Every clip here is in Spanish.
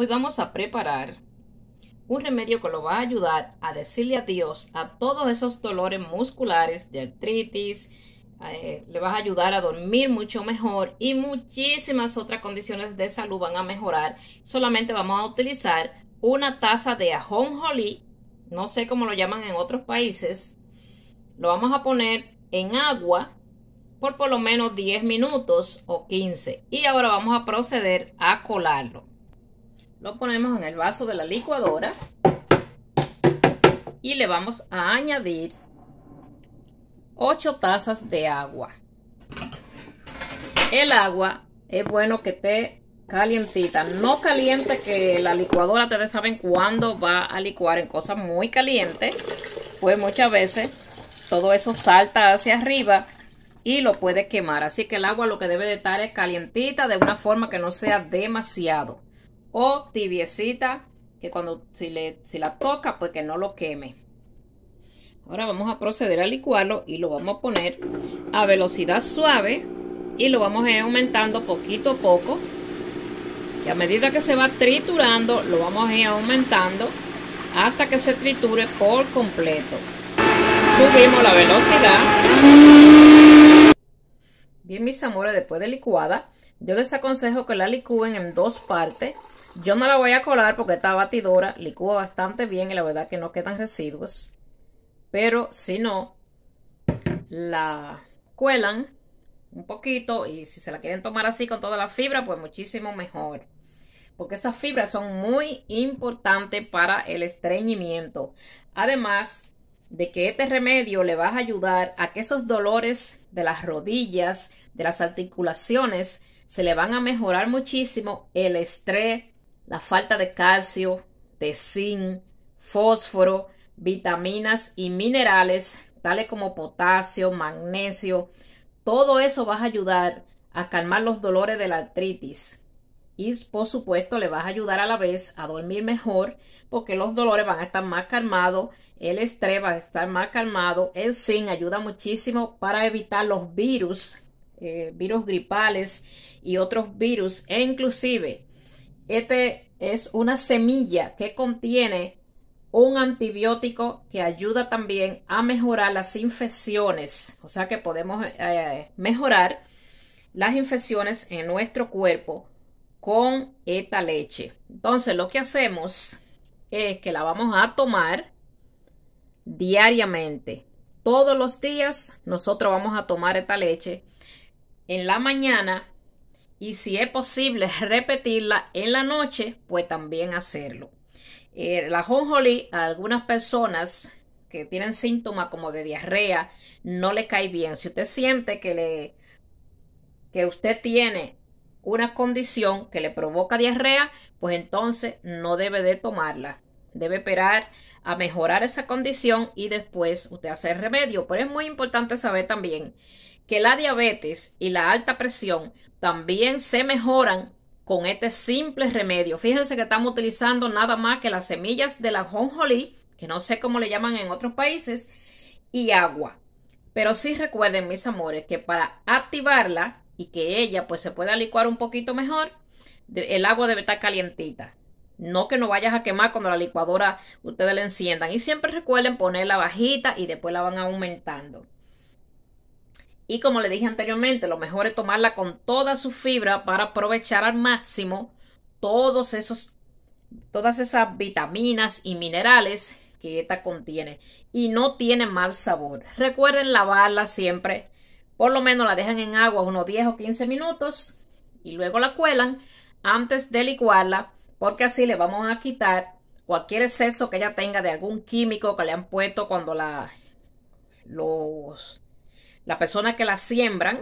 Hoy vamos a preparar un remedio que lo va a ayudar a decirle adiós a todos esos dolores musculares de artritis. Eh, le vas a ayudar a dormir mucho mejor y muchísimas otras condiciones de salud van a mejorar. Solamente vamos a utilizar una taza de ajonjolí, no sé cómo lo llaman en otros países. Lo vamos a poner en agua por por lo menos 10 minutos o 15 y ahora vamos a proceder a colarlo. Lo ponemos en el vaso de la licuadora y le vamos a añadir 8 tazas de agua. El agua es bueno que esté calientita, no caliente que la licuadora, ustedes saben cuándo va a licuar en cosas muy calientes, pues muchas veces todo eso salta hacia arriba y lo puede quemar. Así que el agua lo que debe de estar es calientita de una forma que no sea demasiado o tibiecita, que cuando si, le, si la toca, pues que no lo queme. Ahora vamos a proceder a licuarlo y lo vamos a poner a velocidad suave y lo vamos a ir aumentando poquito a poco. Y a medida que se va triturando, lo vamos a ir aumentando hasta que se triture por completo. Subimos la velocidad. Bien, mis amores, después de licuada, yo les aconsejo que la licúen en dos partes yo no la voy a colar porque esta batidora licúa bastante bien y la verdad que no quedan residuos. Pero si no, la cuelan un poquito y si se la quieren tomar así con toda la fibra, pues muchísimo mejor. Porque esas fibras son muy importantes para el estreñimiento. Además de que este remedio le va a ayudar a que esos dolores de las rodillas, de las articulaciones, se le van a mejorar muchísimo el estrés la falta de calcio, de zinc, fósforo, vitaminas y minerales, tales como potasio, magnesio, todo eso va a ayudar a calmar los dolores de la artritis. Y por supuesto le vas a ayudar a la vez a dormir mejor porque los dolores van a estar más calmados, el estrés va a estar más calmado, el zinc ayuda muchísimo para evitar los virus, eh, virus gripales y otros virus e inclusive este es una semilla que contiene un antibiótico que ayuda también a mejorar las infecciones, o sea que podemos eh, mejorar las infecciones en nuestro cuerpo con esta leche. Entonces lo que hacemos es que la vamos a tomar diariamente. Todos los días nosotros vamos a tomar esta leche. En la mañana y si es posible repetirla en la noche, pues también hacerlo. Eh, la jonjolí a algunas personas que tienen síntomas como de diarrea no le cae bien. Si usted siente que le que usted tiene una condición que le provoca diarrea, pues entonces no debe de tomarla. Debe esperar a mejorar esa condición y después usted hace el remedio. Pero es muy importante saber también que la diabetes y la alta presión también se mejoran con este simple remedio. Fíjense que estamos utilizando nada más que las semillas de la jonjolí, que no sé cómo le llaman en otros países, y agua. Pero sí recuerden, mis amores, que para activarla y que ella pues se pueda licuar un poquito mejor, el agua debe estar calientita. No que no vayas a quemar cuando la licuadora ustedes la enciendan. Y siempre recuerden ponerla bajita y después la van aumentando. Y como le dije anteriormente, lo mejor es tomarla con toda su fibra para aprovechar al máximo todos esos, todas esas vitaminas y minerales que esta contiene y no tiene mal sabor. Recuerden lavarla siempre, por lo menos la dejan en agua unos 10 o 15 minutos y luego la cuelan antes de licuarla porque así le vamos a quitar cualquier exceso que ella tenga de algún químico que le han puesto cuando la los la persona que la siembran,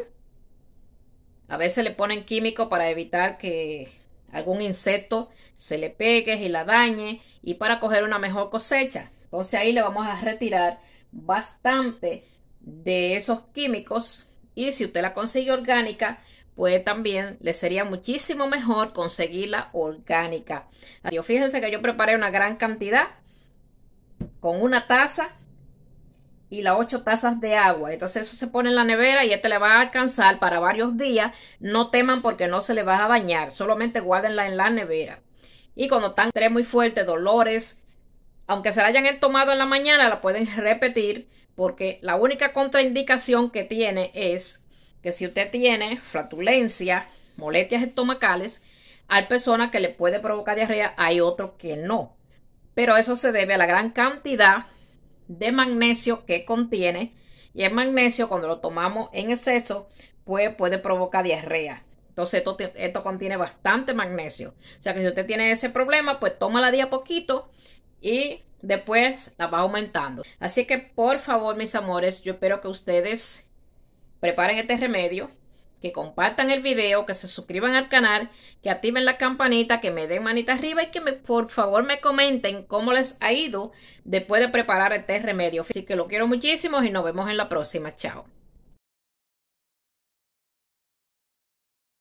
a veces le ponen químico para evitar que algún insecto se le pegue y la dañe y para coger una mejor cosecha. Entonces ahí le vamos a retirar bastante de esos químicos y si usted la consigue orgánica, pues también le sería muchísimo mejor conseguirla orgánica. fíjense que yo preparé una gran cantidad con una taza y las 8 tazas de agua. Entonces eso se pone en la nevera y este le va a alcanzar para varios días. No teman porque no se le va a bañar, solamente guárdenla en la nevera. Y cuando están tres muy fuertes, dolores, aunque se la hayan tomado en la mañana, la pueden repetir porque la única contraindicación que tiene es que si usted tiene flatulencia, molestias estomacales, hay personas que le puede provocar diarrea, hay otros que no. Pero eso se debe a la gran cantidad de magnesio que contiene. Y el magnesio, cuando lo tomamos en exceso, pues puede provocar diarrea. Entonces, esto, contiene bastante magnesio. O sea que si usted tiene ese problema, pues tómala día poquito y después la va aumentando. Así que, por favor, mis amores, yo espero que ustedes preparen este remedio que compartan el video, que se suscriban al canal, que activen la campanita, que me den manita arriba y que por favor me comenten cómo les ha ido después de preparar este remedio. Así que lo quiero muchísimo y nos vemos en la próxima. Chao.